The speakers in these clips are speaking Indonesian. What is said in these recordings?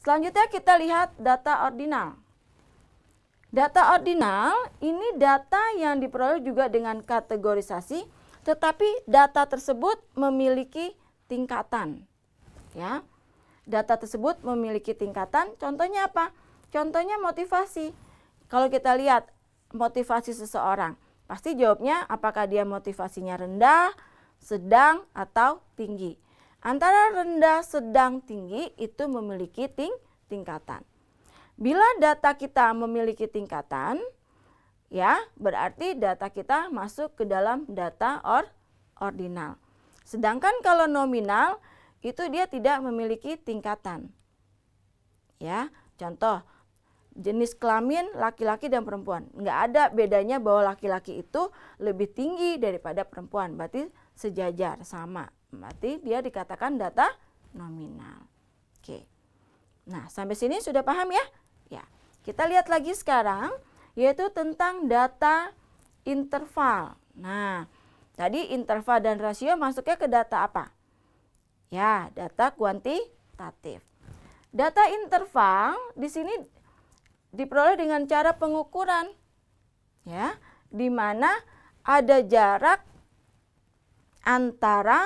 Selanjutnya kita lihat data ordinal. Data ordinal ini data yang diperoleh juga dengan kategorisasi, tetapi data tersebut memiliki tingkatan. Ya. Data tersebut memiliki tingkatan. Contohnya apa? Contohnya motivasi. Kalau kita lihat motivasi seseorang, pasti jawabnya apakah dia motivasinya rendah, sedang, atau tinggi. Antara rendah, sedang, tinggi itu memiliki ting tingkatan. Bila data kita memiliki tingkatan, ya berarti data kita masuk ke dalam data or ordinal. Sedangkan kalau nominal itu dia tidak memiliki tingkatan. Ya, contoh jenis kelamin laki-laki dan perempuan. Nggak ada bedanya bahwa laki-laki itu lebih tinggi daripada perempuan. Berarti sejajar, sama. Berarti dia dikatakan data nominal. Oke. Nah, sampai sini sudah paham ya? Ya. Kita lihat lagi sekarang yaitu tentang data interval. Nah, tadi interval dan rasio masuknya ke data apa? Ya, data kuantitatif. Data interval di sini diperoleh dengan cara pengukuran. Ya, di mana ada jarak antara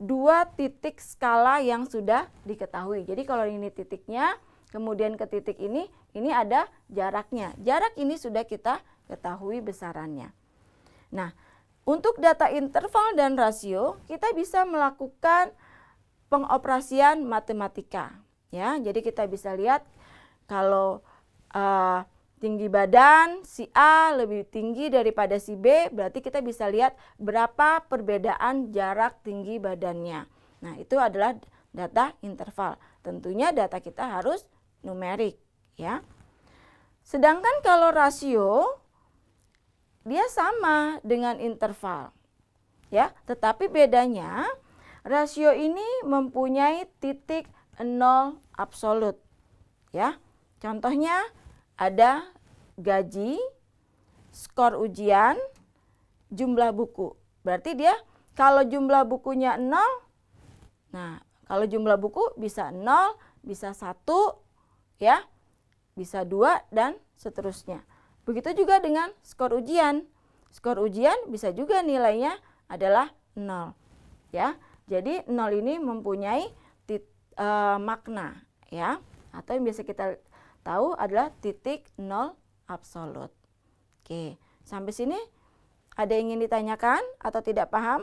dua titik skala yang sudah diketahui. Jadi kalau ini titiknya, kemudian ke titik ini, ini ada jaraknya. Jarak ini sudah kita ketahui besarannya. Nah, untuk data interval dan rasio, kita bisa melakukan pengoperasian matematika. Ya, jadi kita bisa lihat kalau uh, tinggi badan si A lebih tinggi daripada si B, berarti kita bisa lihat berapa perbedaan jarak tinggi badannya. Nah, itu adalah data interval. Tentunya data kita harus numerik, ya. Sedangkan kalau rasio dia sama dengan interval. Ya, tetapi bedanya rasio ini mempunyai titik nol absolut. Ya. Contohnya ada gaji, skor ujian, jumlah buku. Berarti dia kalau jumlah bukunya 0, nah kalau jumlah buku bisa 0, bisa 1, ya, bisa 2, dan seterusnya. Begitu juga dengan skor ujian. Skor ujian bisa juga nilainya adalah 0. Ya, jadi 0 ini mempunyai tit, e, makna ya atau yang biasa kita tahu adalah titik nol absolut. Oke, sampai sini ada yang ingin ditanyakan atau tidak paham?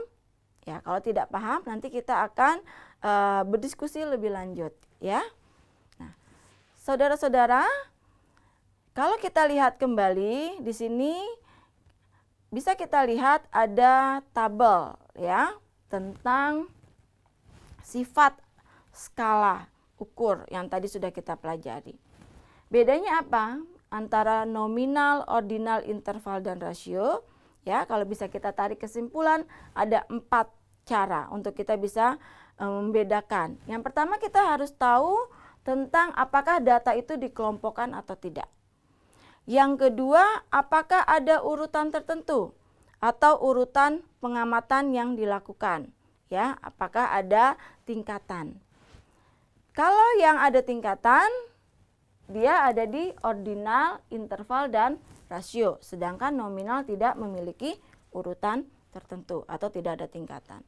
Ya, kalau tidak paham nanti kita akan e, berdiskusi lebih lanjut, ya. Nah, saudara-saudara, kalau kita lihat kembali di sini bisa kita lihat ada tabel ya tentang sifat skala ukur yang tadi sudah kita pelajari. Bedanya apa antara nominal, ordinal, interval dan rasio? Ya, kalau bisa kita tarik kesimpulan ada empat cara untuk kita bisa eh, membedakan. Yang pertama kita harus tahu tentang apakah data itu dikelompokkan atau tidak. Yang kedua, apakah ada urutan tertentu atau urutan pengamatan yang dilakukan? Ya, apakah ada tingkatan? Kalau yang ada tingkatan, dia ada di ordinal, interval, dan rasio. Sedangkan nominal tidak memiliki urutan tertentu atau tidak ada tingkatan.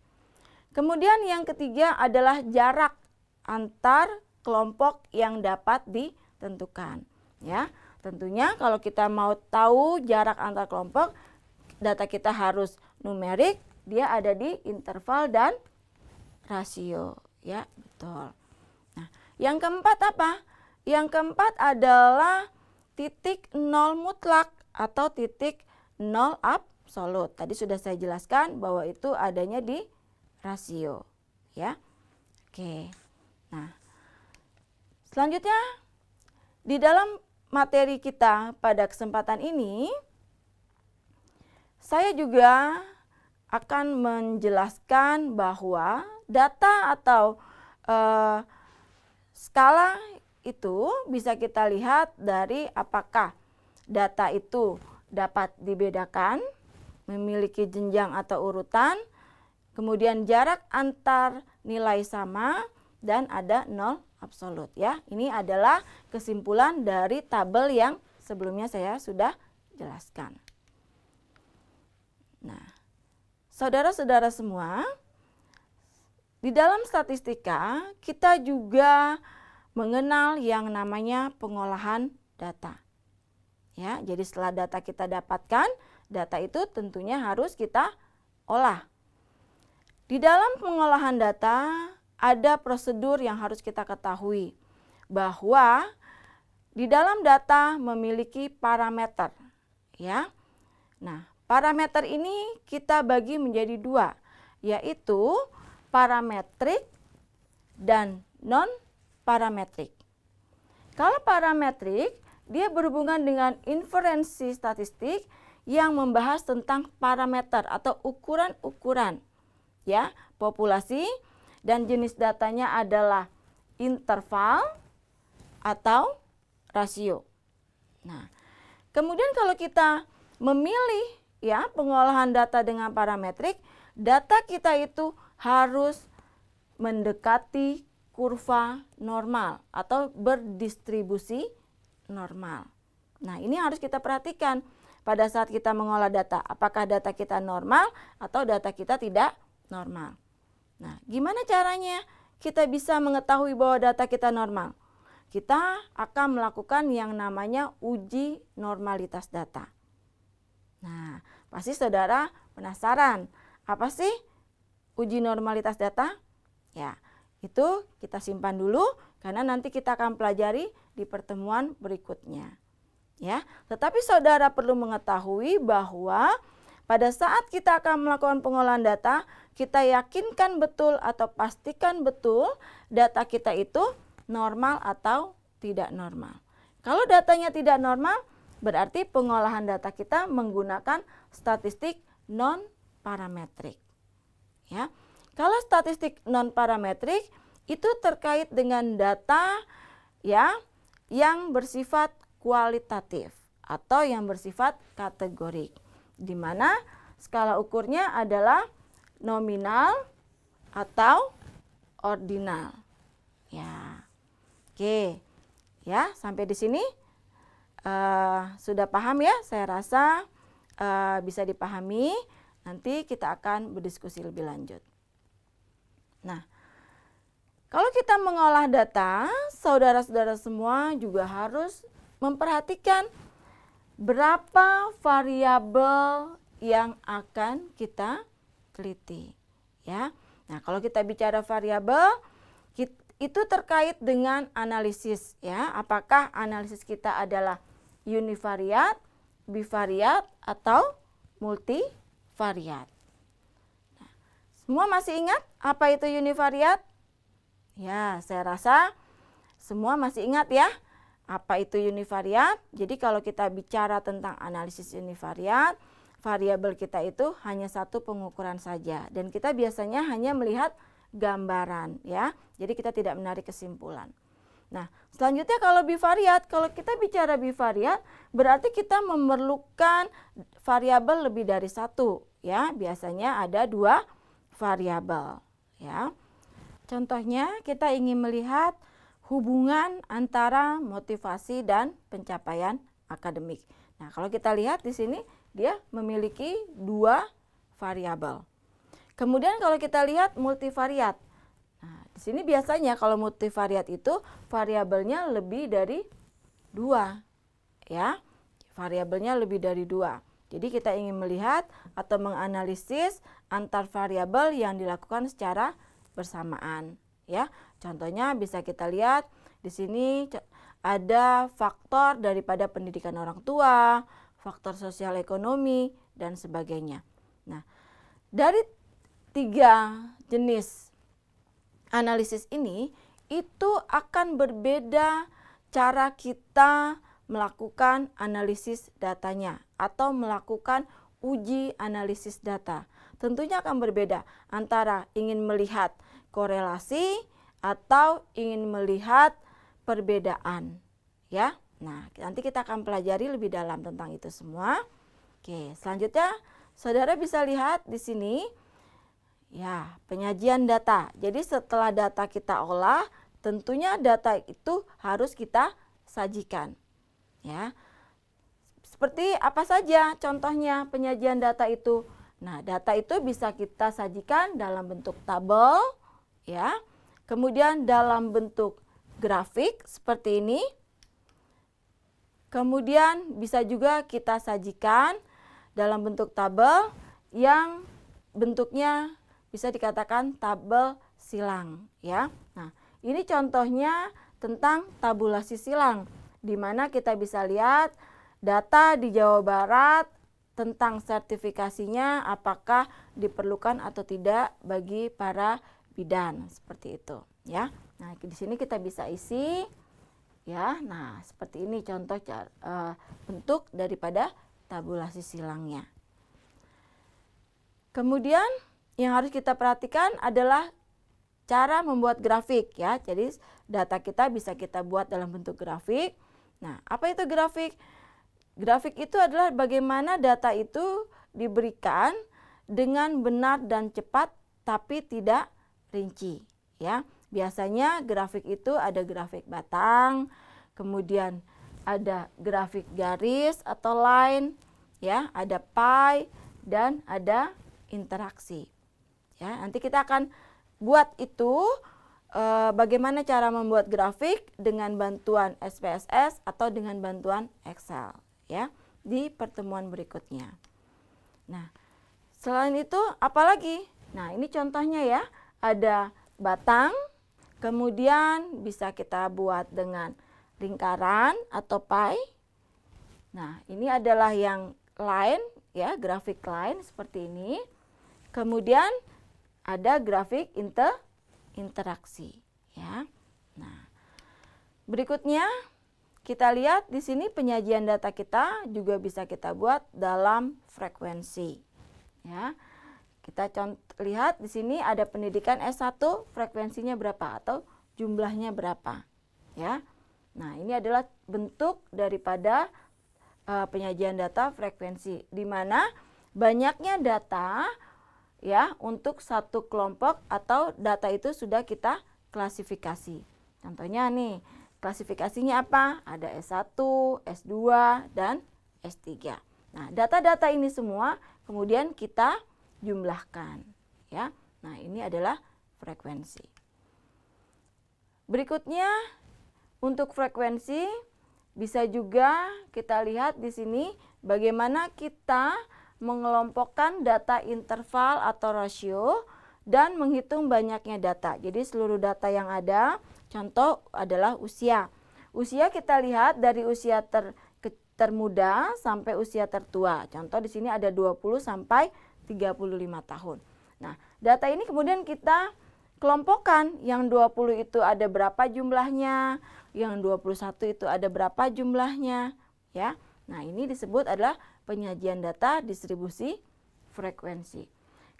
Kemudian yang ketiga adalah jarak antar kelompok yang dapat ditentukan. Ya, tentunya kalau kita mau tahu jarak antar kelompok, data kita harus numerik, dia ada di interval dan rasio. Ya, betul. Nah, yang keempat apa? Yang keempat adalah titik nol mutlak atau titik nol absolut. Tadi sudah saya jelaskan bahwa itu adanya di rasio, ya. Oke. Nah, selanjutnya di dalam materi kita pada kesempatan ini saya juga akan menjelaskan bahwa data atau e, skala itu bisa kita lihat dari apakah data itu dapat dibedakan, memiliki jenjang atau urutan, kemudian jarak antar nilai sama, dan ada nol absolut. ya. Ini adalah kesimpulan dari tabel yang sebelumnya saya sudah jelaskan. Nah, saudara-saudara semua, di dalam statistika kita juga mengenal yang namanya pengolahan data. Ya, jadi setelah data kita dapatkan, data itu tentunya harus kita olah. Di dalam pengolahan data ada prosedur yang harus kita ketahui bahwa di dalam data memiliki parameter, ya. Nah, parameter ini kita bagi menjadi dua, yaitu parametrik dan non parametrik. Kalau parametrik, dia berhubungan dengan inferensi statistik yang membahas tentang parameter atau ukuran-ukuran ya, populasi dan jenis datanya adalah interval atau rasio. Nah, kemudian kalau kita memilih ya pengolahan data dengan parametrik, data kita itu harus mendekati kurva normal atau berdistribusi normal. Nah, ini harus kita perhatikan pada saat kita mengolah data, apakah data kita normal atau data kita tidak normal. Nah, gimana caranya kita bisa mengetahui bahwa data kita normal? Kita akan melakukan yang namanya uji normalitas data. Nah, pasti saudara penasaran, apa sih uji normalitas data? Ya, itu kita simpan dulu karena nanti kita akan pelajari di pertemuan berikutnya. Ya, tetapi saudara perlu mengetahui bahwa pada saat kita akan melakukan pengolahan data, kita yakinkan betul atau pastikan betul data kita itu normal atau tidak normal. Kalau datanya tidak normal, berarti pengolahan data kita menggunakan statistik non parametrik. Ya. Kalau statistik non parametrik itu terkait dengan data ya yang bersifat kualitatif atau yang bersifat kategorik di mana skala ukurnya adalah nominal atau ordinal. Ya. Oke. Ya, sampai di sini uh, sudah paham ya? Saya rasa uh, bisa dipahami. Nanti kita akan berdiskusi lebih lanjut. Nah, kalau kita mengolah data, saudara-saudara semua juga harus memperhatikan berapa variabel yang akan kita teliti, ya. Nah, kalau kita bicara variabel itu terkait dengan analisis ya. Apakah analisis kita adalah univariat, bivariat atau multivariat? Nah, semua masih ingat? Apa itu univariat? Ya, saya rasa semua masih ingat ya. Apa itu univariat? Jadi kalau kita bicara tentang analisis univariat, variabel kita itu hanya satu pengukuran saja dan kita biasanya hanya melihat gambaran ya. Jadi kita tidak menarik kesimpulan. Nah, selanjutnya kalau bivariat, kalau kita bicara bivariat berarti kita memerlukan variabel lebih dari satu ya. Biasanya ada dua variabel ya. Contohnya kita ingin melihat hubungan antara motivasi dan pencapaian akademik. Nah, kalau kita lihat di sini dia memiliki dua variabel. Kemudian kalau kita lihat multivariat. Nah, di sini biasanya kalau multivariat itu variabelnya lebih dari dua, ya. Variabelnya lebih dari dua. Jadi kita ingin melihat atau menganalisis antar variabel yang dilakukan secara bersamaan, ya. Contohnya bisa kita lihat di sini ada faktor daripada pendidikan orang tua, faktor sosial ekonomi dan sebagainya. Nah, dari tiga jenis analisis ini itu akan berbeda cara kita melakukan analisis datanya atau melakukan uji analisis data. Tentunya akan berbeda antara ingin melihat korelasi atau ingin melihat perbedaan, ya. Nah, nanti kita akan pelajari lebih dalam tentang itu semua. Oke, selanjutnya Saudara bisa lihat di sini ya, penyajian data. Jadi setelah data kita olah, tentunya data itu harus kita sajikan ya. Seperti apa saja contohnya penyajian data itu? Nah, data itu bisa kita sajikan dalam bentuk tabel ya. Kemudian dalam bentuk grafik seperti ini. Kemudian bisa juga kita sajikan dalam bentuk tabel yang bentuknya bisa dikatakan tabel silang ya. Nah, ini contohnya tentang tabulasi silang di mana kita bisa lihat data di Jawa Barat tentang sertifikasinya apakah diperlukan atau tidak bagi para bidan seperti itu ya. Nah, di sini kita bisa isi ya. Nah, seperti ini contoh uh, bentuk daripada tabulasi silangnya. Kemudian yang harus kita perhatikan adalah cara membuat grafik ya. Jadi data kita bisa kita buat dalam bentuk grafik Nah, apa itu grafik? Grafik itu adalah bagaimana data itu diberikan dengan benar dan cepat tapi tidak rinci, ya. Biasanya grafik itu ada grafik batang, kemudian ada grafik garis atau line, ya, ada pie dan ada interaksi. Ya, nanti kita akan buat itu uh, bagaimana cara membuat grafik dengan bantuan SPSS atau dengan bantuan Excel ya di pertemuan berikutnya. Nah, selain itu apa lagi? Nah, ini contohnya ya. Ada batang, kemudian bisa kita buat dengan lingkaran atau pie. Nah, ini adalah yang lain ya, grafik lain seperti ini. Kemudian ada grafik integral interaksi ya. Nah, berikutnya kita lihat di sini penyajian data kita juga bisa kita buat dalam frekuensi ya. Kita lihat di sini ada pendidikan S1 frekuensinya berapa atau jumlahnya berapa ya. Nah, ini adalah bentuk daripada uh, penyajian data frekuensi di mana banyaknya data ya untuk satu kelompok atau data itu sudah kita klasifikasi. Contohnya nih, klasifikasinya apa? Ada S1, S2, dan S3. Nah, data-data ini semua kemudian kita jumlahkan ya. Nah, ini adalah frekuensi. Berikutnya untuk frekuensi bisa juga kita lihat di sini bagaimana kita mengelompokkan data interval atau rasio dan menghitung banyaknya data. Jadi seluruh data yang ada, contoh adalah usia. Usia kita lihat dari usia ter, termuda sampai usia tertua. Contoh di sini ada 20 sampai 35 tahun. Nah, data ini kemudian kita kelompokkan yang 20 itu ada berapa jumlahnya, yang 21 itu ada berapa jumlahnya, ya. Nah, ini disebut adalah penyajian data, distribusi frekuensi.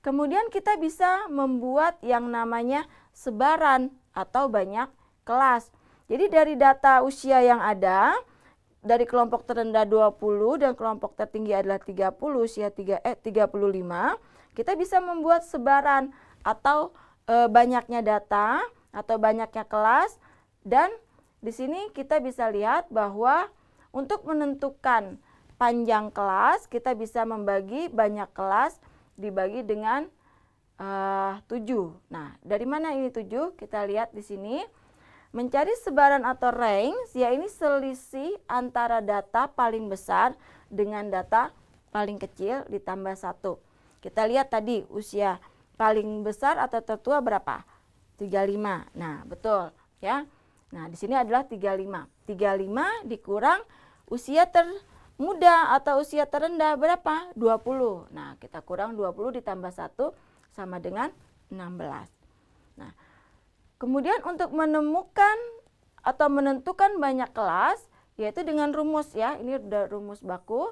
Kemudian kita bisa membuat yang namanya sebaran atau banyak kelas. Jadi dari data usia yang ada, dari kelompok terendah 20 dan kelompok tertinggi adalah 30, usia 3, eh, 35, kita bisa membuat sebaran atau e, banyaknya data atau banyaknya kelas dan di sini kita bisa lihat bahwa untuk menentukan panjang kelas kita bisa membagi banyak kelas dibagi dengan eh, uh, 7. Nah, dari mana ini 7? Kita lihat di sini. Mencari sebaran atau range, ya ini selisih antara data paling besar dengan data paling kecil ditambah satu. Kita lihat tadi usia paling besar atau tertua berapa? 35. Nah, betul ya. Nah, di sini adalah 35. 35 dikurang usia ter muda atau usia terendah berapa? 20. Nah, kita kurang 20 ditambah 1 sama dengan 16. Nah, kemudian untuk menemukan atau menentukan banyak kelas yaitu dengan rumus ya. Ini udah rumus baku.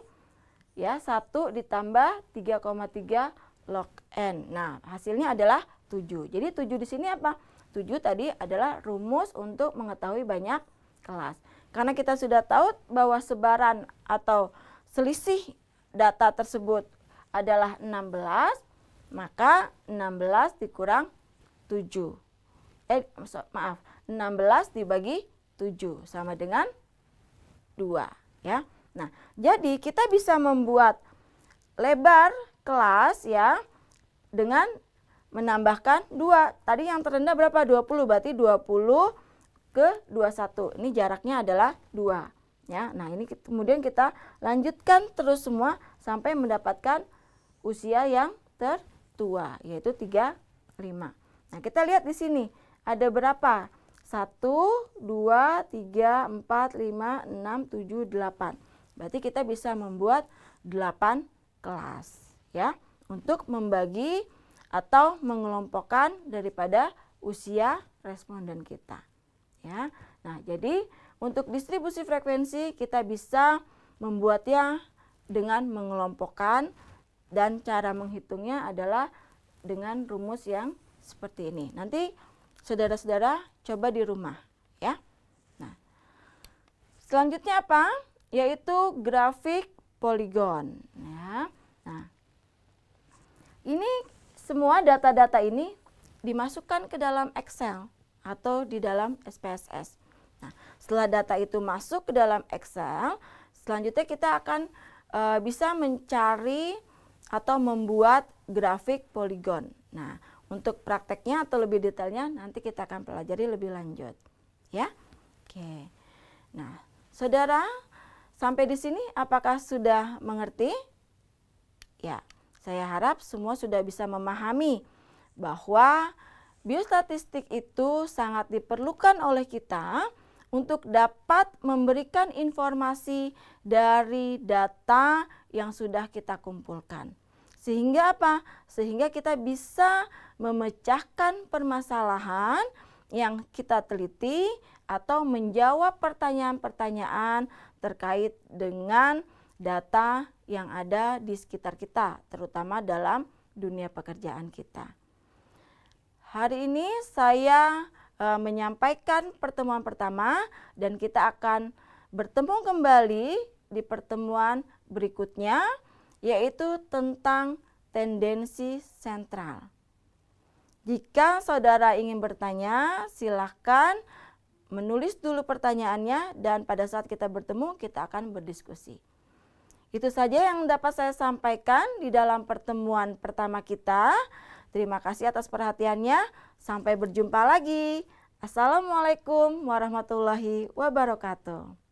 Ya, 1 ditambah 3,3 log n. Nah, hasilnya adalah 7. Jadi 7 di sini apa? 7 tadi adalah rumus untuk mengetahui banyak kelas. Karena kita sudah tahu bahwa sebaran atau selisih data tersebut adalah 16, maka 16 dikurang 7. Eh, maaf, 16 dibagi 7 sama dengan 2, ya. Nah, jadi kita bisa membuat lebar kelas ya dengan menambahkan 2. Tadi yang terendah berapa? 20, berarti 20 ke 21. Ini jaraknya adalah 2. Ya, nah ini kemudian kita lanjutkan terus semua sampai mendapatkan usia yang tertua yaitu 35. Nah, kita lihat di sini ada berapa? 1 2 3 4 5 6 7 8. Berarti kita bisa membuat 8 kelas ya untuk membagi atau mengelompokkan daripada usia responden kita ya. Nah, jadi untuk distribusi frekuensi kita bisa membuatnya dengan mengelompokkan dan cara menghitungnya adalah dengan rumus yang seperti ini. Nanti saudara-saudara coba di rumah ya. Nah, selanjutnya apa? Yaitu grafik poligon ya. Nah, ini semua data-data ini dimasukkan ke dalam Excel atau di dalam SPSS. Nah, setelah data itu masuk ke dalam Excel, selanjutnya kita akan e, bisa mencari atau membuat grafik poligon. Nah, untuk prakteknya atau lebih detailnya nanti kita akan pelajari lebih lanjut. Ya. Oke. Nah, Saudara, sampai di sini apakah sudah mengerti? Ya, saya harap semua sudah bisa memahami bahwa Biostatistik itu sangat diperlukan oleh kita untuk dapat memberikan informasi dari data yang sudah kita kumpulkan. Sehingga apa? Sehingga kita bisa memecahkan permasalahan yang kita teliti atau menjawab pertanyaan-pertanyaan terkait dengan data yang ada di sekitar kita, terutama dalam dunia pekerjaan kita. Hari ini saya e, menyampaikan pertemuan pertama dan kita akan bertemu kembali di pertemuan berikutnya yaitu tentang tendensi sentral. Jika saudara ingin bertanya, silahkan menulis dulu pertanyaannya dan pada saat kita bertemu kita akan berdiskusi. Itu saja yang dapat saya sampaikan di dalam pertemuan pertama kita. Terima kasih atas perhatiannya. Sampai berjumpa lagi. Assalamualaikum warahmatullahi wabarakatuh.